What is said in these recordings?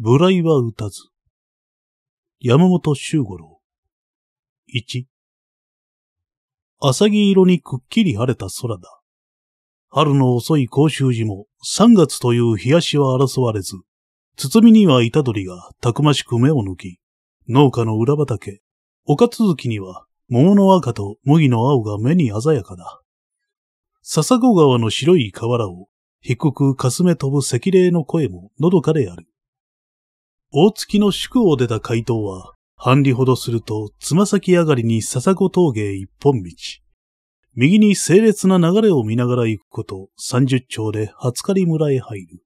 無頼は打たず。山本周五郎。1。浅木色にくっきり晴れた空だ。春の遅い甲州寺も3月という日足は争われず、包みには虎取がたくましく目を抜き、農家の裏畑、丘続きには桃の赤と麦の青が目に鮮やかだ。笹子川の白い河原を低くかすめ飛ぶ赤霊の声ものどかである。大月の宿を出た回答は、半里ほどすると、つま先上がりに笹子峠一本道。右に整列な流れを見ながら行くこと三十丁で初刈り村へ入る。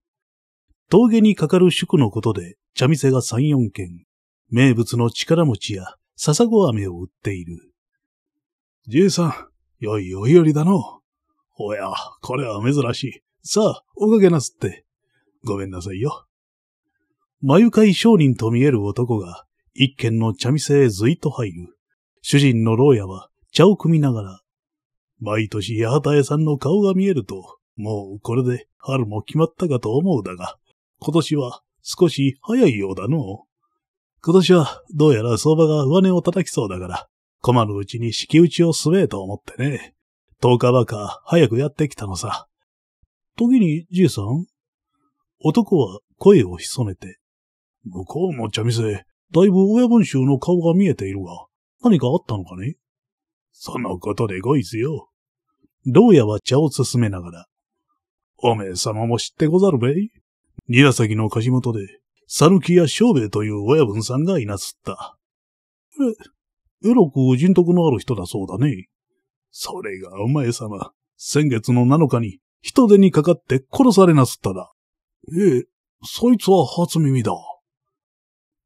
峠にかかる宿のことで、茶店が三四軒、名物の力持ちや笹子飴を売っている。じいさん、良いお日和だの。おや、これは珍しい。さあ、おかげなすって。ごめんなさいよ。眉界商人と見える男が、一軒の茶店へずいと入る。主人の牢屋は茶を汲みながら、毎年八幡屋さんの顔が見えると、もうこれで春も決まったかと思うだが、今年は少し早いようだの。今年はどうやら相場が上値を叩きそうだから、困るうちに敷打ちをすべえと思ってね。10日ばか早くやってきたのさ。時にじいさん男は声を潜めて、向こうの茶店、だいぶ親分衆の顔が見えているが、何かあったのかねそのことでごいすよ。牢屋は茶を進めながら。おめえ様も知ってござるべい宮崎の梶本で、讃岐屋正兵衛という親分さんがいなすった。え、えろく人徳のある人だそうだね。それがお前様、先月の7日に人手にかかって殺されなすっただ。ええ、そいつは初耳だ。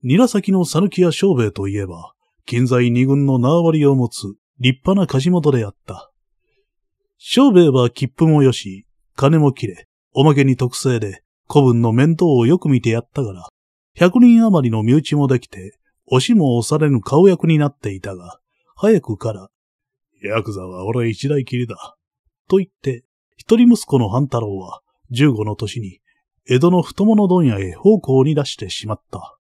韮崎の讃岐屋商兵衛といえば、近在二軍の縄張りを持つ立派な梶元であった。商兵衛は切符も良し、金も切れ、おまけに特性で、古文の面倒をよく見てやったから、百人余りの身内もできて、押しも押されぬ顔役になっていたが、早くから、ヤクザは俺一代きりだ。と言って、一人息子の半太郎は、十五の年に、江戸の太物問屋へ奉公に出してしまった。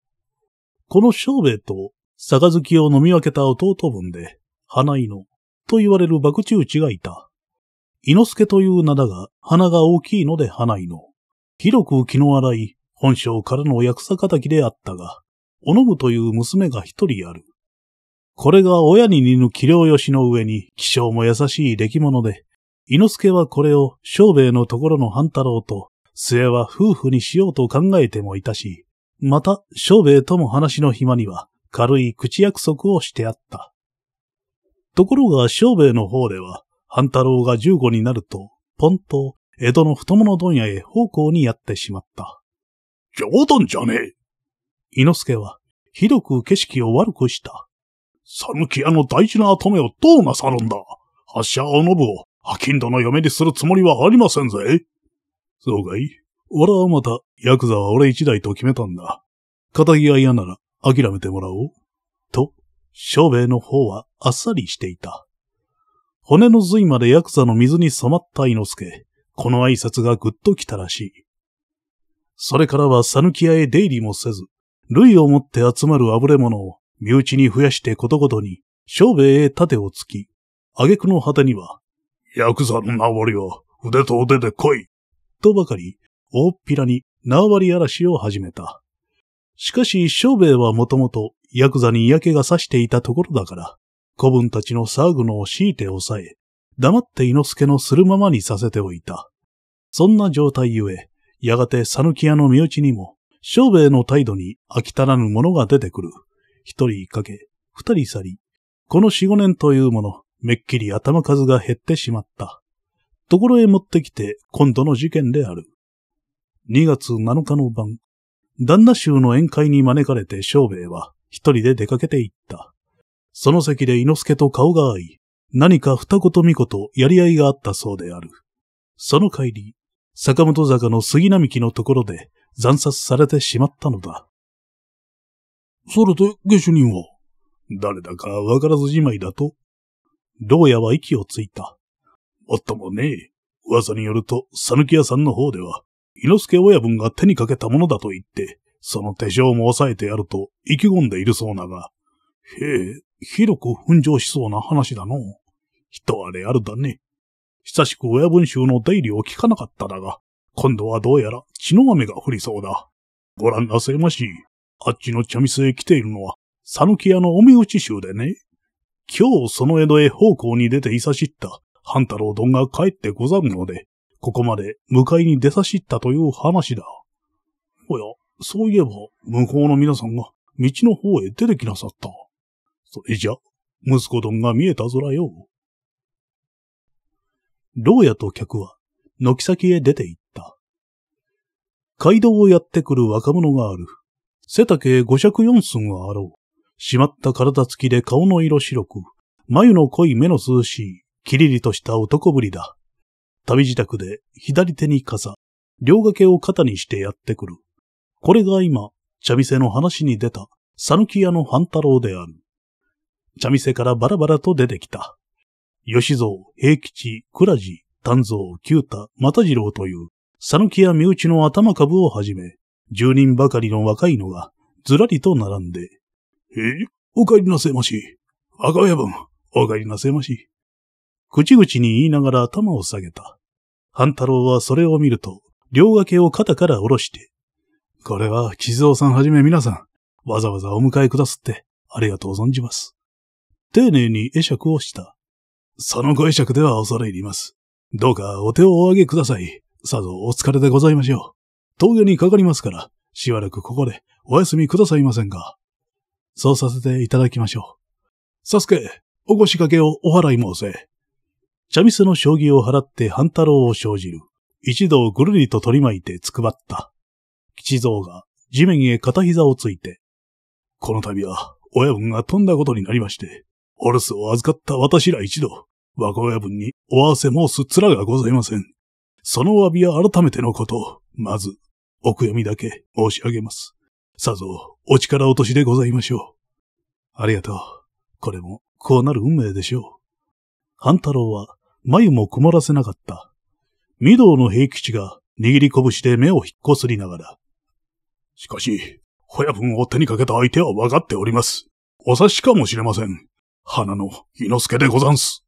この小兵衛と杯を飲み分けた弟分で、花井の、と言われる爆中打がいた。伊之助という名だが、鼻が大きいので花井の。広く気の荒い、本性からの役者敵であったが、おのぶという娘が一人ある。これが親に似ぬ器量よしの上に、気性も優しい出来物で、伊之助はこれを小兵衛のところの半太郎と、末は夫婦にしようと考えてもいたし、また、小兵衛とも話の暇には、軽い口約束をしてあった。ところが、小兵衛の方では、半太郎が十五になると、ポンと、江戸の太もの問屋へ奉公にやってしまった。冗談じゃねえ伊之助は、ひどく景色を悪くした。寒岐屋の大事な跡目をどうなさるんだ発ぶを信を、ンドの嫁にするつもりはありませんぜ。そうかい俺はまた、ヤクザは俺一台と決めたんだ。仇が嫌なら諦めてもらおう。と、小兵衛の方はあっさりしていた。骨の髄までヤクザの水に染まった伊之助。この挨拶がぐっと来たらしい。それからはぬき屋へ出入りもせず、類をもって集まるあぶれ者を身内に増やしてことごとに、小兵衛へ盾を突き、挙句の果てには、ヤクザの名残は腕と腕で来いとばかり大っぴらに縄張り嵐を始めた。しかし、小兵衛はもともとヤクザに嫌気がさしていたところだから、子分たちの騒ぐのを強いて抑え、黙って猪之助のするままにさせておいた。そんな状態ゆえ、やがて讃岐屋の身内にも、小兵衛の態度に飽き足らぬものが出てくる。一人かけ、二人去り、この四五年というもの、めっきり頭数が減ってしまった。ところへ持ってきて、今度の事件である。2月7日の晩、旦那衆の宴会に招かれて小兵衛は一人で出かけて行った。その席で猪助と顔が合い、何か二言三言やり合いがあったそうである。その帰り、坂本坂の杉並木のところで惨殺されてしまったのだ。それで、下手人は誰だかわからずじまいだと牢屋は息をついた。もっともね、噂によると、さぬき屋さんの方では、猪助親分が手にかけたものだと言って、その手錠も抑えてやると意気込んでいるそうなが、へえ、広く噴上しそうな話だの。人あれあるだね。久しく親分衆の出入りを聞かなかっただが、今度はどうやら血の雨が降りそうだ。ご覧なせまし。あっちの茶店へ来ているのは、讃岐屋のお身内衆でね。今日その江戸へ奉公に出ていさしった半太郎丼が帰ってござるので、ここまで迎えに出さしったという話だ。おや、そういえば、向こうの皆さんが道の方へ出てきなさった。それじゃ、息子どんが見えたぞらよ。牢屋と客は、軒先へ出て行った。街道をやってくる若者がある。背丈五尺四寸はあろう。しまった体つきで顔の色白く、眉の濃い目の涼しい、キリリとした男ぶりだ。旅自宅で左手に傘、両掛けを肩にしてやってくる。これが今、茶店の話に出た、讃岐屋の半太郎である。茶店からバラバラと出てきた。吉蔵、平吉、倉地、丹蔵、九太、又次郎という、讃岐屋身内の頭株をはじめ、住人ばかりの若いのが、ずらりと並んで、えお帰りなせまし。赤親分、お帰りなせまし。口々に言いながら頭を下げた。半太郎はそれを見ると、両掛けを肩から下ろして、これは、地蔵さんはじめ皆さん、わざわざお迎えくだすって、ありがとう存じます。丁寧に会釈をした。そのご会釈では恐れ入ります。どうかお手をお上げください。さぞお疲れでございましょう。峠にかかりますから、しばらくここでお休みくださいませんか。そうさせていただきましょう。サスケ、お腰掛けをお払い申せ。茶店の将棋を払って半太郎を生じる。一度ぐるりと取り巻いてつくばった。吉蔵が地面へ片膝をついて。この度は親分が飛んだことになりまして、お留守を預かった私ら一度、若親分にお合わせ申す面がございません。その詫びは改めてのことを、まず、お悔やみだけ申し上げます。さぞ、お力落としでございましょう。ありがとう。これも、こうなる運命でしょう。半太郎は眉も曇らせなかった。御堂の平吉が握り拳で目を引っこすりながら。しかし、親分を手にかけた相手は分かっております。お察しかもしれません。花の猪之助でござんす。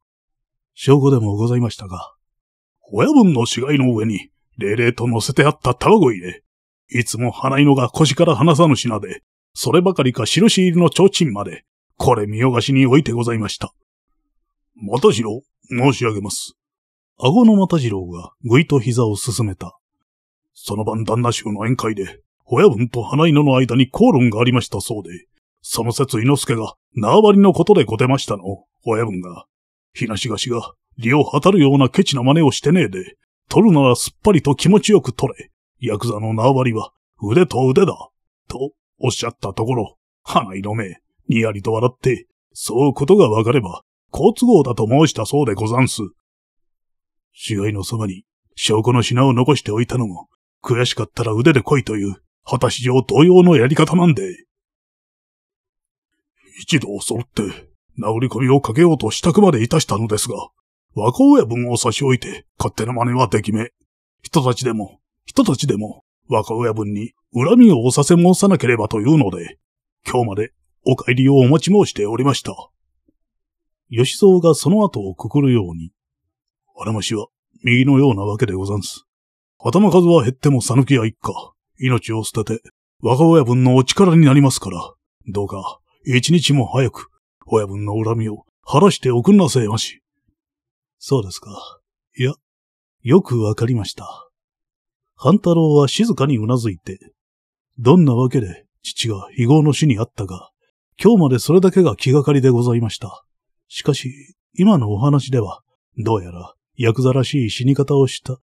証拠でもございましたが。親分の死骸の上に、霊々と乗せてあった卵入れ。いつも花犬が腰から離さぬ品で、そればかりか印入りの提灯まで、これ見よがしに置いてございました。またしろ、申し上げます。顎の又次郎がぐいと膝を進めた。その晩旦那衆の宴会で、親分と花犬の間に口論がありましたそうで、その説伊之助が縄張りのことでこてましたの、親分が。東がしが利をはたるようなケチな真似をしてねえで、取るならすっぱりと気持ちよく取れ。ヤクザの縄張りは腕と腕だ。とおっしゃったところ、花色め、にやりと笑って、そうことがわかれば、好都合だと申したそうでござんす。死骸のそばに証拠の品を残しておいたのも、悔しかったら腕で来いという、果たし上同様のやり方なんで。一度揃って、殴り込みをかけようと支度までいたしたのですが、若親分を差し置いて勝手な真似はできめ。人たちでも、人たちでも、若親分に恨みをおさせ申さなければというので、今日までお帰りをお待ち申しておりました。吉蔵がその後をくくるように。あれましは、右のようなわけでござんす。頭数は減ってもさぬきや一家、命を捨てて、我が親分のお力になりますから、どうか、一日も早く、親分の恨みを晴らしておくんなせまし。そうですか。いや、よくわかりました。半太郎は静かにうなずいて、どんなわけで父が非業の死にあったが、今日までそれだけが気がかりでございました。しかし、今のお話では、どうやら、ヤクザらしい死に方をした、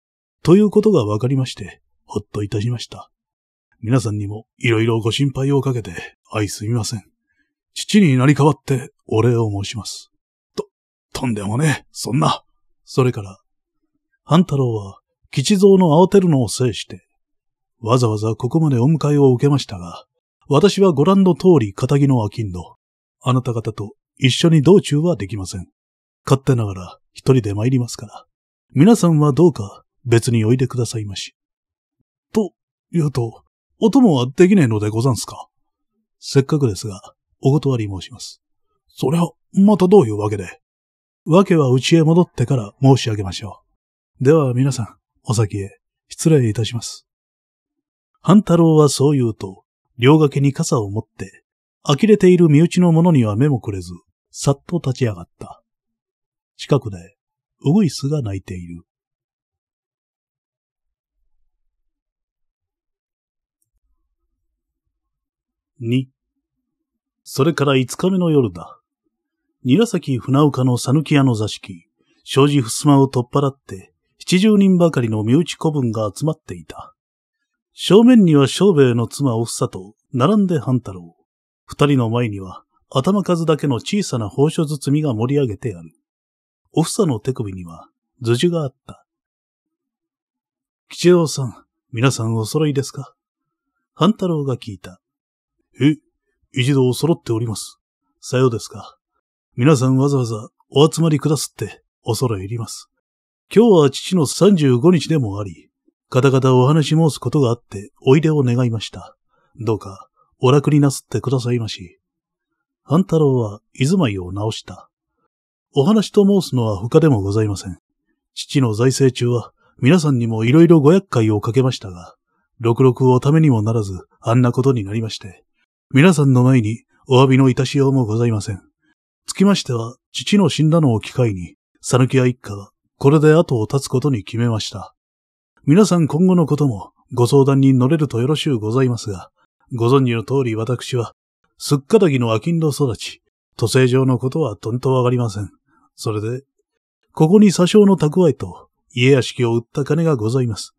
ということがわかりまして、ほっといたしました。皆さんにも、いろいろご心配をかけて、愛すみません。父になり代わって、お礼を申します。と、とんでもねえ、そんな。それから、半太郎は、吉蔵の慌てるのを制して、わざわざここまでお迎えを受けましたが、私はご覧の通り、仇の商人、あなた方と一緒に道中はできません。勝手ながら一人で参りますから、皆さんはどうか別においでくださいまし。と、言うと、お供はできねえのでござんすかせっかくですが、お断り申します。そりゃ、またどういうわけで。わけは家へ戻ってから申し上げましょう。では皆さん、お先へ、失礼いたします。半太郎はそう言うと、両掛けに傘を持って、呆れている身内の者には目もくれず、さっと立ち上がった。近くで、ウグイスが鳴いている。二。それから五日目の夜だ。韮崎船岡のぬき屋の座敷、障子襖を取っ払って、七十人ばかりの身内子分が集まっていた。正面には正兵衛の妻おふさと、並んで半太郎。二人の前には、頭数だけの小さな宝書包みが盛り上げてある。おふさの手首には、図樹があった。吉郎さん、皆さんお揃いですか半太郎が聞いた。え、一度揃っております。さようですか。皆さんわざわざお集まりくだすってお揃い入ります。今日は父の35日でもあり、方々お話し申すことがあっておいでを願いました。どうかお楽になすってくださいまし。半太郎は居住まいを直した。お話と申すのは他でもございません。父の財政中は皆さんにも色々ご厄介をかけましたが、六六をためにもならずあんなことになりまして、皆さんの前にお詫びのいたしようもございません。つきましては、父の死んだのを機会に、讃岐屋一家はこれで後を絶つことに決めました。皆さん今後のこともご相談に乗れるとよろしゅうございますが、ご存知の通り私はすっかたぎのアキ育ち、都政上のことはとんとわかりません。それで、ここに詐称の蓄えと、家屋敷を売った金がございます。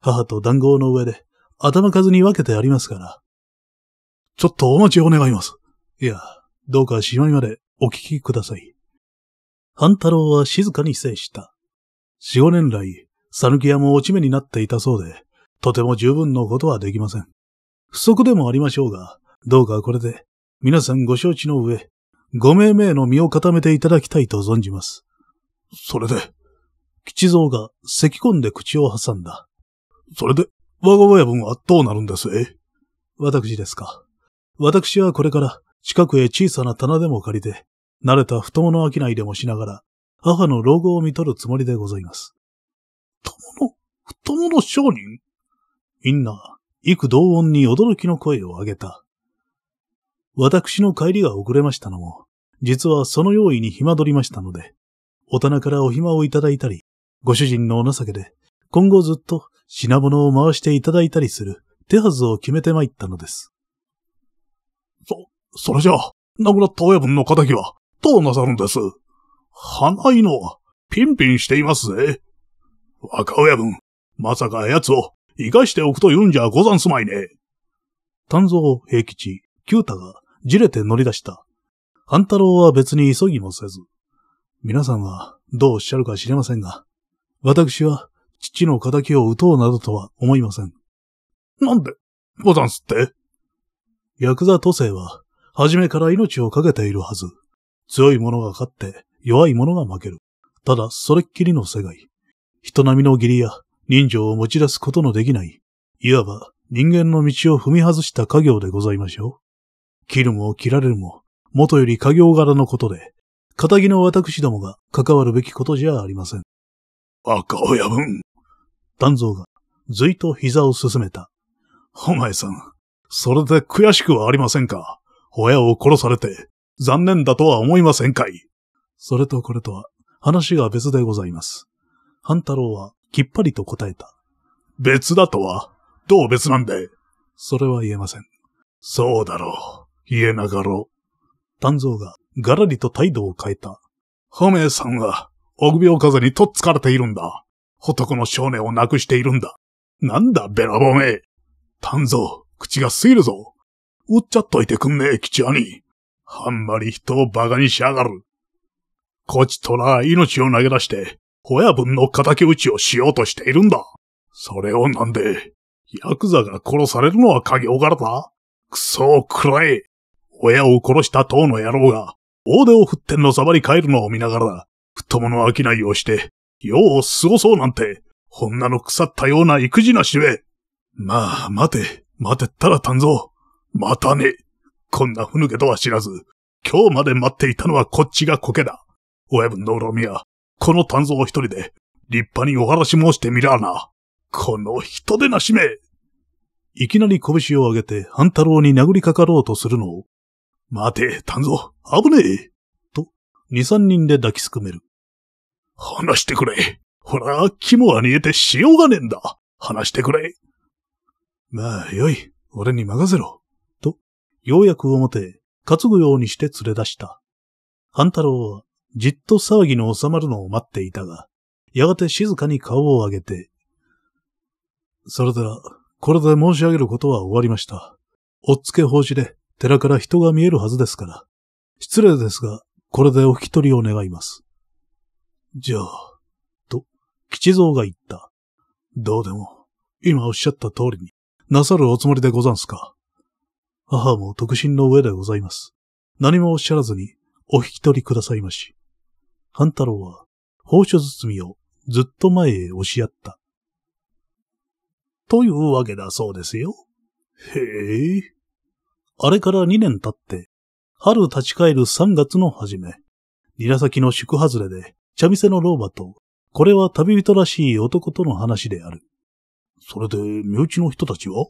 母と談合の上で、頭数に分けてありますから。ちょっとお待ちを願います。いや、どうかしまいまでお聞きください。半太郎は静かに制した。四五年来、讃岐屋も落ち目になっていたそうで、とても十分のことはできません。不足でもありましょうが、どうかこれで、皆さんご承知の上、ご命名の身を固めていただきたいと存じます。それで、吉蔵が咳込んで口を挟んだ。それで、我が親分はどうなるんですえ私ですか。私はこれから、近くへ小さな棚でも借りて、慣れた太もの商いでもしながら、母の老後を見取るつもりでございます。太もの、太もの商人みんな、幾同音に驚きの声を上げた。私の帰りが遅れましたのも、実はその用意に暇取りましたので、お棚からお暇をいただいたり、ご主人のお情けで、今後ずっと品物を回していただいたりする手はずを決めて参ったのです。そ、それじゃあ、亡くなった親分の仇は、どうなさるんです花井の、ピンピンしていますぜ。若親分、まさか奴を生かしておくと言うんじゃござんすまいね。丹蔵平吉、九太がじれて乗り出した。半太郎は別に急ぎもせず。皆さんはどうおっしゃるか知れませんが、私は父の仇を討とうなどとは思いません。なんで、ボタンすってヤクザ都政は、初めから命を懸けているはず。強い者が勝って、弱い者が負ける。ただ、それっきりの世界。人並みの義理や人情を持ち出すことのできない、いわば人間の道を踏み外した家業でございましょう。切るも切られるも、元より家業柄のことで、仇の私どもが関わるべきことじゃありません。赤親分。丹蔵が、ずいと膝を進めた。お前さん、それで悔しくはありませんか親を殺されて、残念だとは思いませんかいそれとこれとは、話が別でございます。半太郎は、きっぱりと答えた。別だとはどう別なんでそれは言えません。そうだろう。えながろ。丹蔵がガラリと態度を変えた。ハメさんは、臆病風にとっつかれているんだ。男の少年を亡くしているんだ。なんだ、べらぼめ。丹蔵、口が過ぎるぞ。うっちゃっといてくんねえ、吉兄。あんまり人を馬鹿にしやがる。こちとら命を投げ出して、親分の仇討ちをしようとしているんだ。それをなんで、ヤクザが殺されるのは影おからだくそをくらえ。親を殺した党の野郎が、大手を振ってんのさばり帰るのを見ながら、太もの商いをして、世を過ごそうなんて、女の腐ったような育児なしめ。まあ、待て、待てったらた造。またね。こんなふぬけとは知らず、今日まで待っていたのはこっちが苔だ。親分の恨みは、この炭蔵一人で、立派にお話申してみらあな。この人でなしめ。いきなり拳を上げて半太郎に殴りかかろうとするのを、待て、丹蔵、危ねえ。と、二三人で抱きすくめる。話してくれ。ほら、肝は煮えてしようがねえんだ。話してくれ。まあ、よい。俺に任せろ。と、ようやく表担ぐようにして連れ出した。半太郎は、じっと騒ぎの収まるのを待っていたが、やがて静かに顔を上げて、それでは、これで申し上げることは終わりました。おっつけ法事で寺から人が見えるはずですから。失礼ですが、これでお引き取りを願います。じゃあ、と、吉蔵が言った。どうでも、今おっしゃった通りに、なさるおつもりでござんすか。母も特心の上でございます。何もおっしゃらずに、お引き取りくださいまし。半太郎は、宝書包みをずっと前へ押しやった。というわけだそうですよ。へえ。あれから2年経って、春立ち返る3月の初め、ニラ先の宿外れで、茶店の老婆と、これは旅人らしい男との話である。それで、身内の人たちは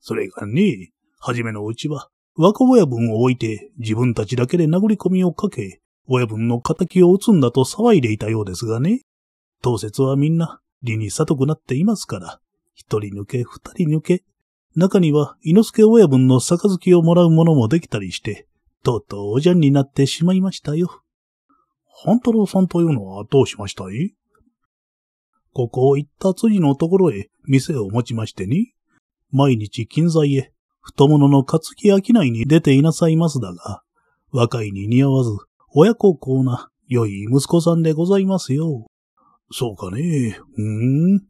それがね、初めのうちは、若親分を置いて、自分たちだけで殴り込みをかけ、親分の仇を打つんだと騒いでいたようですがね。当節はみんな、理に悟くなっていますから、一人抜け、二人抜け、中には、伊之助親分の杯をもらうものもできたりして、とうとうおじゃんになってしまいましたよ。半太郎さんというのはどうしましたいここを行った辻のところへ店を持ちましてね。毎日近在へ、太物の勝木商いに出ていなさいますだが、若いに似合わず、親孝行な良い息子さんでございますよ。そうかね。うーん。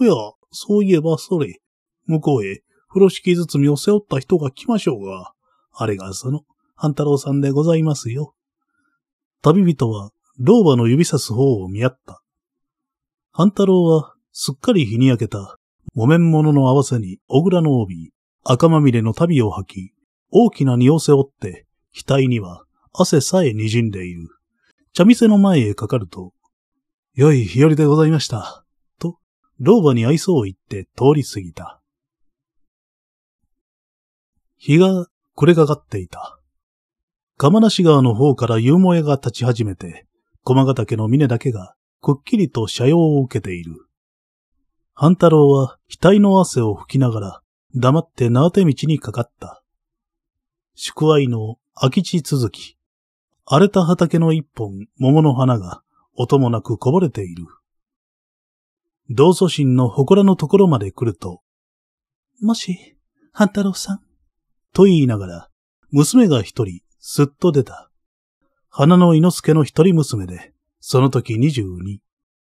おや、そういえばそれ、向こうへ、風呂敷包みを背負った人が来ましょうが、あれがその、半太郎さんでございますよ。旅人は、老婆の指さす方を見合った。半太郎は、すっかり日に焼けた、木綿物の合わせに、小倉の帯、赤まみれの旅を履き、大きな荷を背負って、額には、汗さえ滲んでいる。茶店の前へかかると、良い日和でございました。と、老婆に愛想を言って通り過ぎた。日が暮れかかっていた。釜無川の方から夕萌えが立ち始めて、駒ヶ岳の峰だけがくっきりと斜陽を受けている。半太郎は額の汗を拭きながら黙って縄手道にかかった。宿愛の空き地続き。荒れた畑の一本桃の花が音もなくこぼれている。同祖神の祠のところまで来ると、もし、半太郎さん、と言いながら、娘が一人、すっと出た。花の猪之助の一人娘で、その時二十二。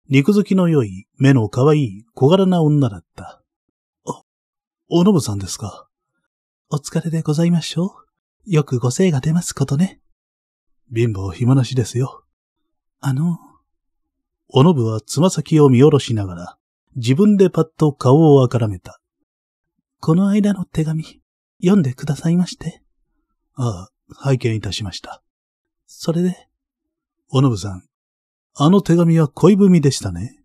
肉付きの良い、目の可愛い、小柄な女だった。あ、おのぶさんですか。お疲れでございましょう。よくご精が出ますことね。貧乏暇なしですよ。あの、おのぶはつま先を見下ろしながら、自分でパッと顔をあからめた。この間の手紙、読んでくださいまして。ああ、拝見いたしました。それで、おのぶさん、あの手紙は恋文でしたね。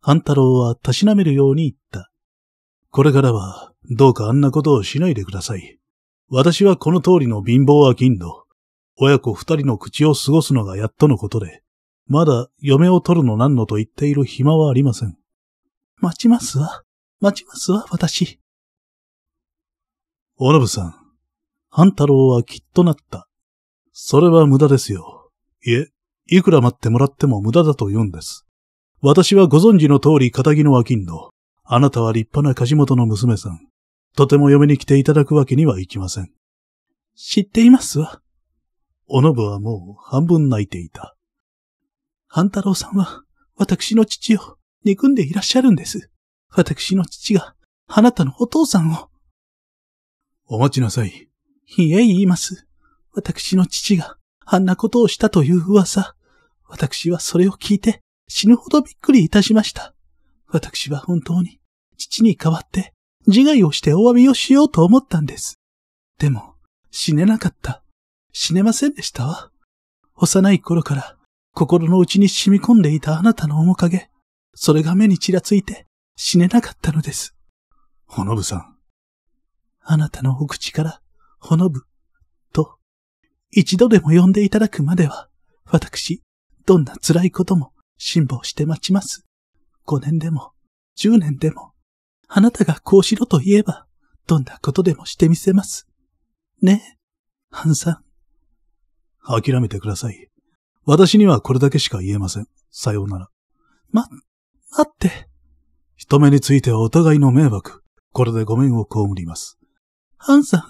半太郎はたしなめるように言った。これからは、どうかあんなことをしないでください。私はこの通りの貧乏は銀の。親子二人の口を過ごすのがやっとのことで、まだ嫁を取るのなんのと言っている暇はありません。待ちますわ。待ちますわ、私。おのぶさん、半太郎はきっとなった。それは無駄ですよ。いえ、いくら待ってもらっても無駄だと言うんです。私はご存知の通り、仇の商人。あなたは立派な梶本の娘さん。とても嫁に来ていただくわけにはいきません。知っていますわ。おのぶはもう半分泣いていた。半太郎さんは、私の父を憎んでいらっしゃるんです。私の父が、あなたのお父さんを。お待ちなさい。いえ言います。私の父があんなことをしたという噂。私はそれを聞いて死ぬほどびっくりいたしました。私は本当に父に代わって自害をしてお詫びをしようと思ったんです。でも、死ねなかった。死ねませんでしたわ。幼い頃から心の内に染み込んでいたあなたの面影、それが目にちらついて死ねなかったのです。ほのぶさん、あなたのお口から、ほのぶ、と、一度でも呼んでいただくまでは、私、どんな辛いことも辛抱して待ちます。5年でも、10年でも、あなたがこうしろと言えば、どんなことでもしてみせます。ねえ、ハンさん。諦めてください。私にはこれだけしか言えません。さようなら。ま、待って。人目についてはお互いの迷惑。これでごめんをこむります。ハンさん。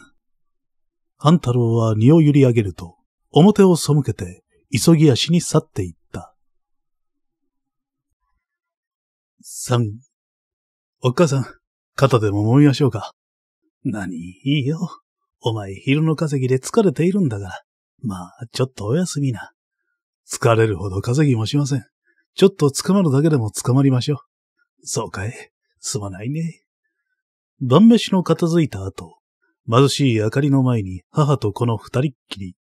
ハンタロウは荷を揺り上げると、表を背けて、急ぎ足に去っていった。三、お母さん、肩でも揉みましょうか。何、いいよ。お前昼の稼ぎで疲れているんだから。まあ、ちょっとお休みな。疲れるほど稼ぎもしません。ちょっと捕まるだけでも捕まりましょう。そうかい。すまないね。晩飯の片付いた後、貧しい明かりの前に母とこの二人っきり。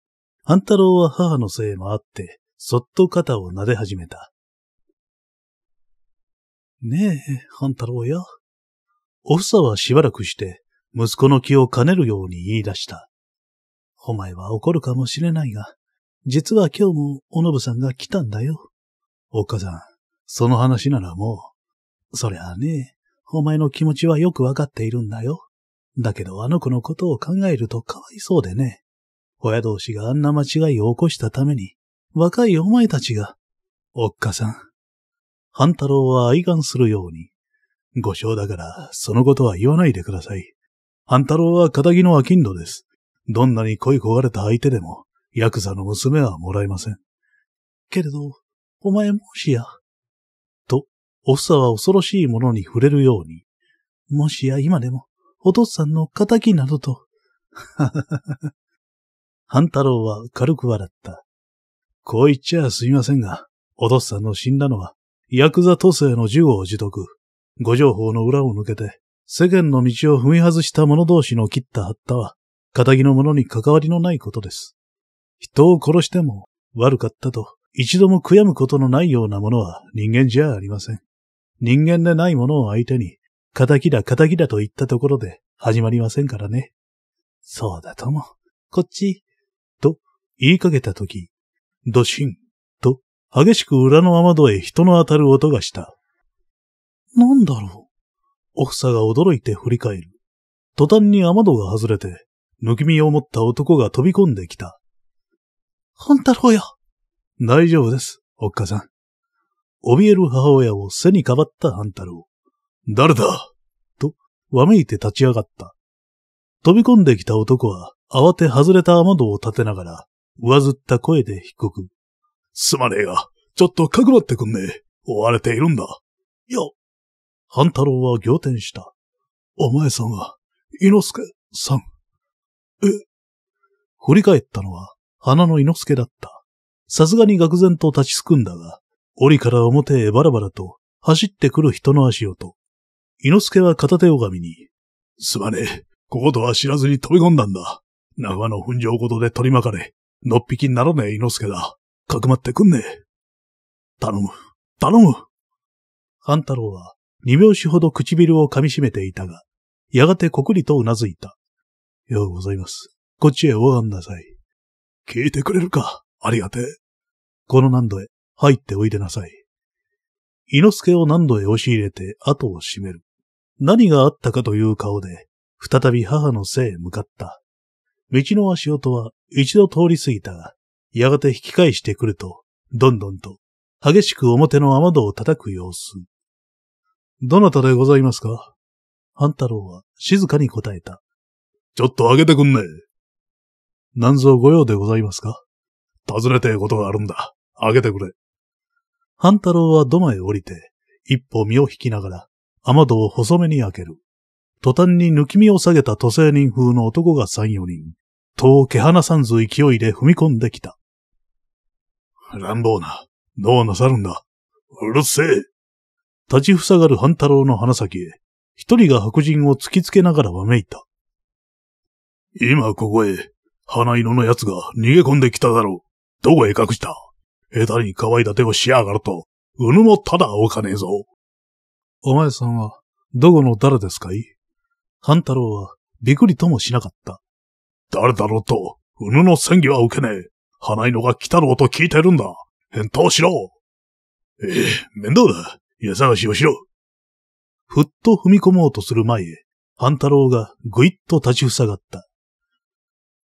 半太郎は母のせいもあって、そっと肩を撫で始めた。ねえ、半太郎や。おふさはしばらくして、息子の気を兼ねるように言い出した。お前は怒るかもしれないが、実は今日もおのぶさんが来たんだよ。おっかさん、その話ならもう。そりゃあね、お前の気持ちはよくわかっているんだよ。だけどあの子のことを考えるとかわいそうでね。親同士があんな間違いを起こしたために、若いお前たちが、おっかさん。半太郎は愛願するように。ご承だから、そのことは言わないでください。半太郎は仇の商人です。どんなに恋焦がれた相手でも、ヤクザの娘はもらえません。けれど、お前もしや。と、おっさは恐ろしいものに触れるように。もしや今でも、お父さんの仇などと。半太郎は軽く笑った。こう言っちゃすみませんが、お父さんの死んだのは、ヤクザ都政の銃を自得、ご情報の裏を抜けて、世間の道を踏み外した者同士の切った発ったは、仇の者に関わりのないことです。人を殺しても悪かったと一度も悔やむことのないようなものは人間じゃありません。人間でないものを相手に仇だ仇だと言ったところで始まりませんからね。そうだとも、こっち、と言いかけたとき、ドシン、と激しく裏の雨戸へ人の当たる音がした。なんだろう。オフサが驚いて振り返る。途端に雨戸が外れて、抜き身を持った男が飛び込んできた。本太郎や。大丈夫です、おっかさん。怯える母親を背にかばった半太郎。誰だと、わめいて立ち上がった。飛び込んできた男は、慌て外れた雨戸を立てながら、上ずった声で低く。すまねえが、ちょっとかくまってくんねえ。追われているんだ。いや。半太郎は仰天した。お前さんは、猪之助さん。え振り返ったのは、花の猪之助だった。さすがに愕然と立ちすくんだが、檻から表へバラバラと走ってくる人の足音、猪之助は片手拝みに、すまねえ。こことは知らずに飛び込んだんだ。長の粉状ごとで取り巻かれ、のっぴきにならねえ猪之助だ。かくまってくんねえ。頼む。頼む。半太郎は、二拍子ほど唇を噛みしめていたが、やがてこくりとうなずいた。ようございます。こっちへおがんなさい。聞いてくれるか。ありがてえ。この難度へ、入っておいでなさい。猪之助を何度へ押し入れて後を閉める。何があったかという顔で、再び母の背へ向かった。道の足音は一度通り過ぎたが、やがて引き返してくると、どんどんと、激しく表の雨戸を叩く様子。どなたでございますか半太郎は静かに答えた。ちょっとあげてくんねえ。何ぞご用でございますか尋ねてえことがあるんだ。あげてくれ。半太郎は土間へ降りて、一歩身を引きながら、雨戸を細めに開ける。途端に抜き身を下げた都政人風の男が三四人、戸を毛鼻さんず勢いで踏み込んできた。乱暴な、どうなさるんだ。うるせえ。立ちふさがる半太郎の鼻先へ、一人が白人を突きつけながらわめいた。今ここへ、花色の奴が逃げ込んできただろう。どこへ隠した下手に可愛い立てをしやがると、うぬもただおかねえぞ。お前さんは、どこの誰ですかい半太郎は、びくりともしなかった。誰だろうと、うぬの戦議は受けねえ。花井のが来たろうと聞いてるんだ。返答しろ。ええ、面倒だ。家探しをしろ。ふっと踏み込もうとする前へ、半太郎がぐいっと立ちふさがった。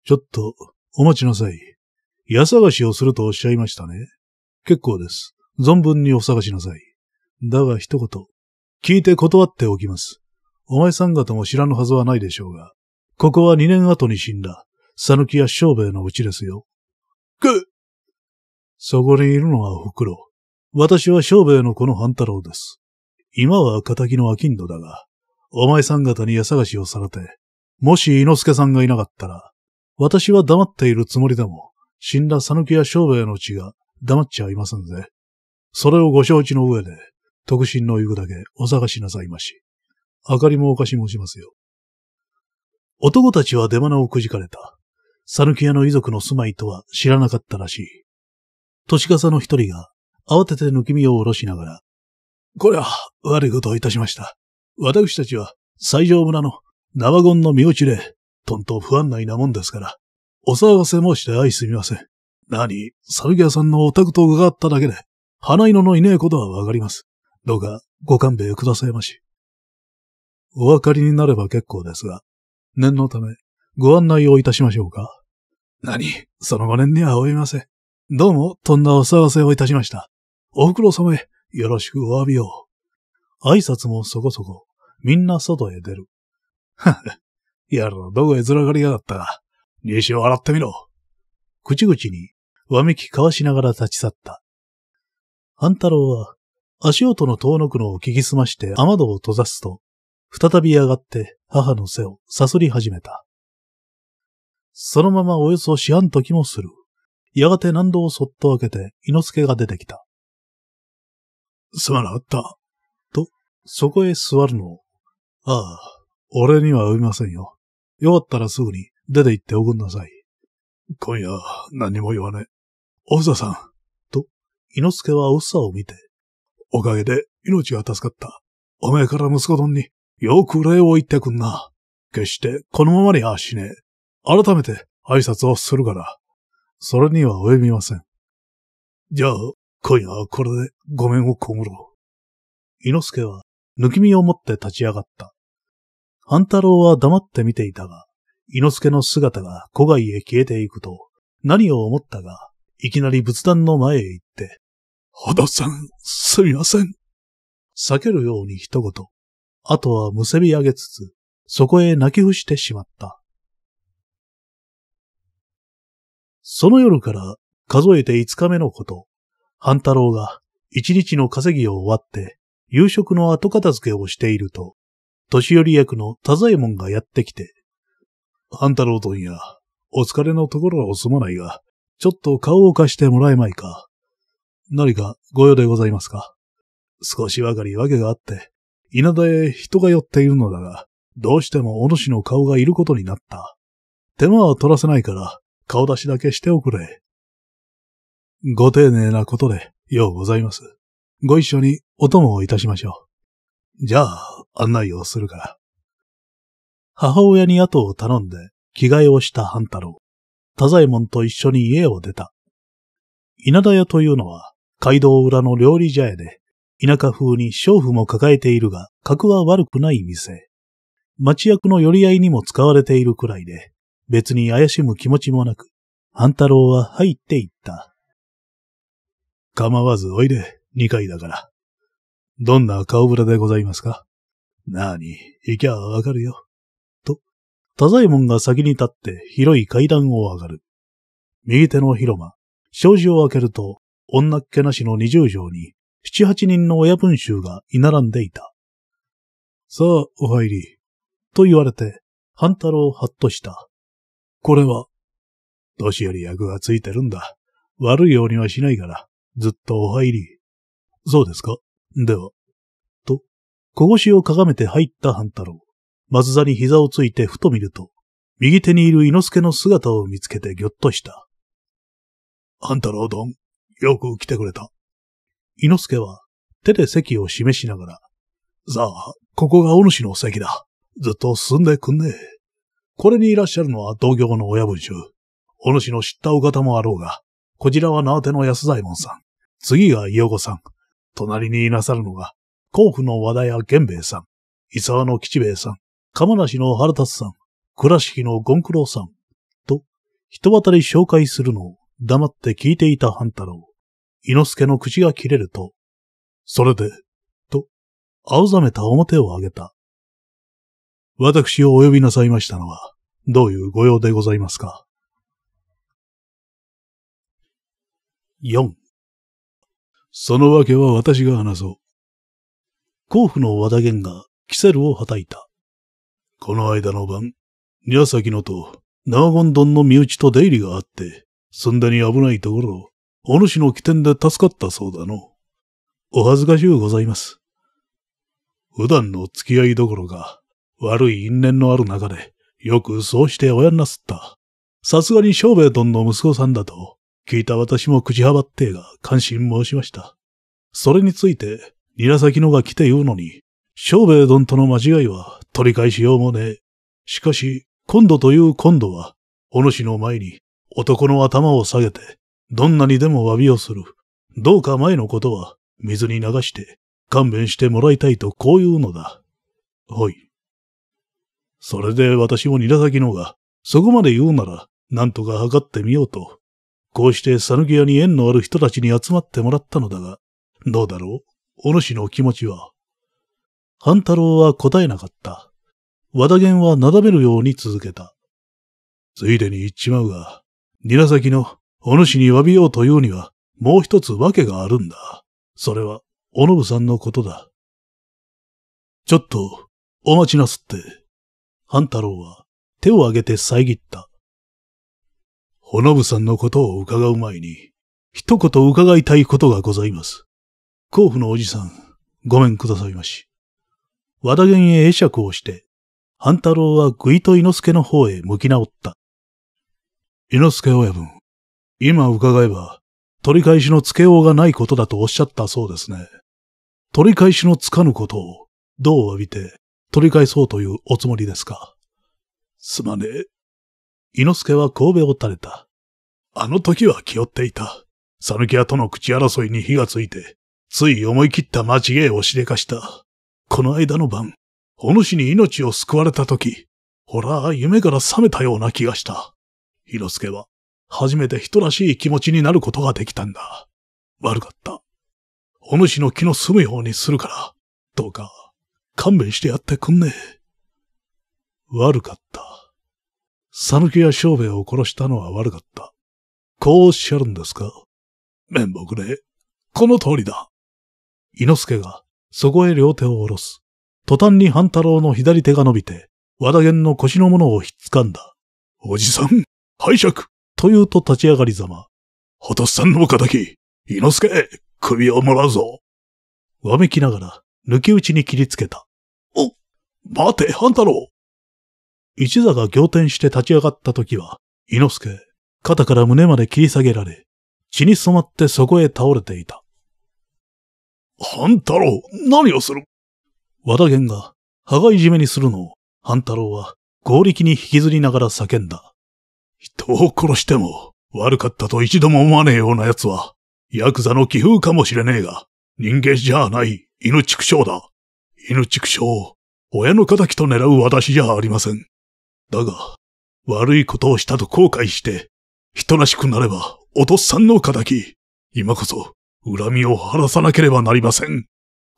ちょっと、お待ちなさい。家探しをするとおっしゃいましたね。結構です。存分にお探しなさい。だが一言、聞いて断っておきます。お前さん方も知らぬはずはないでしょうが、ここは二年後に死んだ、讃岐や小兵衛のうちですよ。くそこにいるのはふくろ。私は小兵衛のこの半太郎です。今は仇のきんどだが、お前さん方に矢探しをされて、もし猪之助さんがいなかったら、私は黙っているつもりでも、死んだ讃岐や小兵衛の血が黙っちゃいませんぜ。それをご承知の上で、特進の行くだけお探しなさいまし。明かりもおかし申しますよ。男たちは出花をくじかれた。サヌキ屋の遺族の住まいとは知らなかったらしい。年笠の一人が慌てて抜き身を下ろしながら、こりゃ悪いことをいたしました。私たちは西条村の生言の身内で、とんと不安内なもんですから、お騒がせ申して愛すみません。何、サヌキアさんのお宅と伺っただけで、花色のいねえことはわかります。どうかご勘弁くださいまし。お分かりになれば結構ですが、念のためご案内をいたしましょうか。何、そのご念には及びません。どうも、とんだお騒がせをいたしました。おくろ様へ、よろしくお詫びを。挨拶もそこそこ、みんな外へ出る。はは、やらどこへずらがりやがったが、西を洗ってみろ。口々に、わめき交わしながら立ち去った。半太郎は、足音の遠のくのを聞き澄まして雨戸を閉ざすと、再び上がって母の背をさすり始めた。そのままおよそ四半時もする。やがて難度をそっと開けて、猪之助が出てきた。すまなかった。と、そこへ座るのを。ああ、俺には産みませんよ。よかったらすぐに出て行っておくんなさい。今夜、何も言わねえ。おふささん。と、猪之助はおふさを見て、おかげで命が助かった。おめえから息子丼によく礼を言ってくんな。決してこのままにはしねえ。改めて挨拶をするから。それには及びません。じゃあ、今夜はこれでごめんをこむろう。猪之助は抜き身を持って立ち上がった。半太郎は黙って見ていたが、猪之助の姿が古外へ消えていくと、何を思ったが、いきなり仏壇の前へ行って、ほどさん、すみません。避けるように一言。あとはむせび上げつつ、そこへ泣き伏してしまった。その夜から数えて5日目のこと、半太郎が一日の稼ぎを終わって、夕食の後片付けをしていると、年寄り役の田左衛門がやってきて、半太郎とんや、お疲れのところはすまないが、ちょっと顔を貸してもらえまいか。何かご用でございますか少しばかり訳があって、稲田へ人が寄っているのだが、どうしてもお主の顔がいることになった。手間は取らせないから、顔出しだけしておくれ。ご丁寧なことで、ようございます。ご一緒にお供をいたしましょう。じゃあ、案内をするから。母親に後を頼んで、着替えをした半太郎。太左衛門と一緒に家を出た。稲田屋というのは、街道裏の料理茶屋で、田舎風に娼婦も抱えているが、格は悪くない店。町役の寄り合いにも使われているくらいで、別に怪しむ気持ちもなく、半太郎は入っていった。構わずおいで、二階だから。どんな顔ぶれでございますかなあに、行きゃわかるよ。と、太左衛門が先に立って広い階段を上がる。右手の広間、障子を開けると、女っ気なしの二十条に、七八人の親分衆が居並んでいた。さあ、お入り。と言われて、半太郎はっとした。これは、年より役がついてるんだ。悪いようにはしないから、ずっとお入り。そうですかでは。と、こしをかがめて入った半太郎。松座に膝をついてふと見ると、右手にいる猪之助の姿を見つけてぎょっとした。半太郎どん、よく来てくれた。伊之助は手で席を示しながら、さあ、ここがお主の席だ。ずっと進んでくんねえ。これにいらっしゃるのは同業の親分衆。お主の知ったお方もあろうが、こちらは縄手の安左衛門さん。次が伊予子さん。隣にいなさるのが、甲府の和田屋玄兵衛さん、伊沢の吉兵衛さん、釜梨の原達さん、倉敷の権九郎さん、と、人渡り紹介するのを黙って聞いていた半太郎。伊之助の口が切れると、それで、と、青ざめた表を上げた。私をお呼びなさいましたのは、どういうご用でございますか。四。そのわけは私が話そう。甲府の和田源がキセルをはたいた。この間の晩、宮崎のと、長言丼の身内と出入りがあって、すんでに危ないところを、お主の起点で助かったそうだの。お恥ずかしゅうございます。普段の付き合いどころか、悪い因縁のある中で、よくそうして親なすった。さすがに小兵衛殿の息子さんだと、聞いた私も口はばってが感心申しました。それについて、韮崎のが来て言うのに、小兵衛殿との間違いは取り返しようもねえ。しかし、今度という今度は、お主の前に男の頭を下げて、どんなにでも詫びをする。どうか前のことは水に流して勘弁してもらいたいとこう言うのだ。はい。それで私も韮崎のが、そこまで言うなら、なんとか測ってみようと。こうして讃岐屋に縁のある人たちに集まってもらったのだが、どうだろうお主の気持ちは。半太郎は答えなかった。和田源はなだめるように続けた。ついでに言っちまうが、韮崎のお主に詫びようというには、もう一つ訳があるんだ。それは、お信さんのことだ。ちょっと、お待ちなすって。半太郎は、手を挙げて遮った。お信さんのことを伺う前に、一言伺いたいことがございます。甲府のおじさん、ごめんくださいまし。和田源へ会釈をして、半太郎はぐいと猪之助の方へ向き直った。猪之助親分、今伺えば、取り返しのつけようがないことだとおっしゃったそうですね。取り返しのつかぬことを、どう詫びて、取り返そうというおつもりですか。すまねえ。猪之助は神戸を垂れた。あの時は気負っていた。讃岐屋との口争いに火がついて、つい思い切った間違いをしでかした。この間の晩、お主に命を救われた時、ほら、夢から覚めたような気がした。猪之助は、初めて人らしい気持ちになることができたんだ。悪かった。お主の気の済むようにするから、どうか、勘弁してやってくんねえ。悪かった。讃岐や商兵衛を殺したのは悪かった。こうおっしゃるんですか面目ね。この通りだ。猪之助が、そこへ両手を下ろす。途端に半太郎の左手が伸びて、和田源の腰のものをひっつかんだ。おじさん、拝借と言うと立ち上がりざま。ほとさんの仇、伊之助、首をもらうぞ。わめきながら、抜き打ちに切りつけた。お、待て、半太郎。一座が仰天して立ち上がった時は、伊之助、肩から胸まで切り下げられ、血に染まってそこへ倒れていた。半太郎、何をする和田源が、羽がいじめにするのを、半太郎は、合力に引きずりながら叫んだ。人を殺しても、悪かったと一度も思わねえような奴は、ヤクザの気風かもしれねえが、人間じゃない、犬畜生だ。犬畜生を、親の仇と狙う私じゃありません。だが、悪いことをしたと後悔して、人らしくなれば、おとっさんの仇。今こそ、恨みを晴らさなければなりません。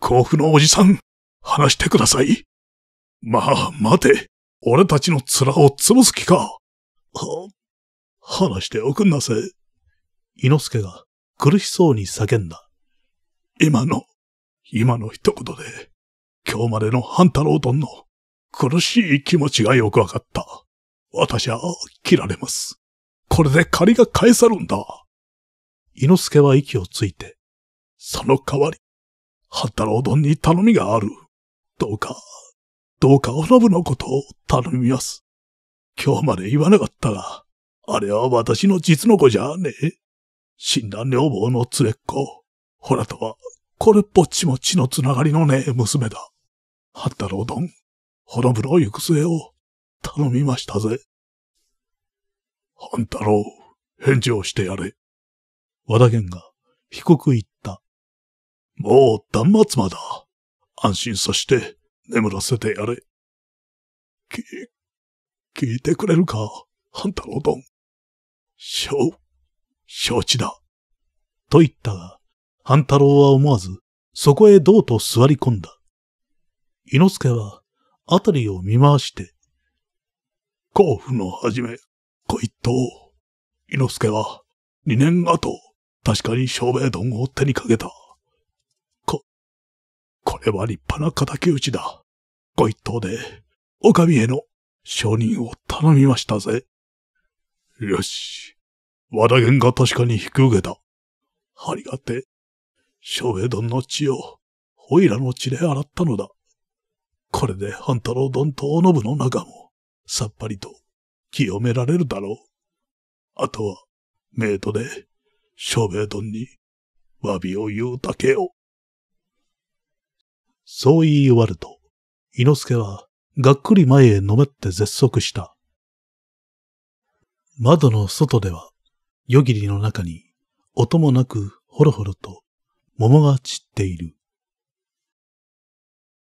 甲府のおじさん、話してください。まあ、待て。俺たちの面を潰す気か。は、話しておくんなせ。伊之助が苦しそうに叫んだ。今の、今の一言で、今日までの半太郎殿の苦しい気持ちがよくわかった。私は切られます。これで借りが返さるんだ。伊之助は息をついて、その代わり、半太郎殿に頼みがある。どうか、どうかおのぶのことを頼みます。今日まで言わなかったが、あれは私の実の子じゃねえ。死んだ女房の連れっ子。ほらとは、これっぽっちも血のつながりのねえ娘だ。八太郎どん、ほのぶの行く末を頼みましたぜ。半太郎、返事をしてやれ。和田源が被告言った。もう断末魔だ。安心させて眠らせてやれ。聞いてくれるか、半太郎しん。承、承知だ。と言ったが、半太郎は思わず、そこへどうと座り込んだ。伊之助は、あたりを見回して、甲府のはじめ、ご一党、伊之助は、二年後、確かに小明丼を手にかけた。こ、これは立派な仇討ちだ。ご一党で、狼への商人を頼みましたぜ。よし。和田源が確かに引き受けた。ありがてえ。昭平丼の血を、おいらの血で洗ったのだ。これで半太郎丼とおのぶの中も、さっぱりと清められるだろう。あとは、メイトで、昭平丼に、詫びを言うだけよ。そう言い終わると、伊之助はがっくり前へのめって絶足した。窓の外では、夜霧の中に、音もなくほろほろと、桃が散っている。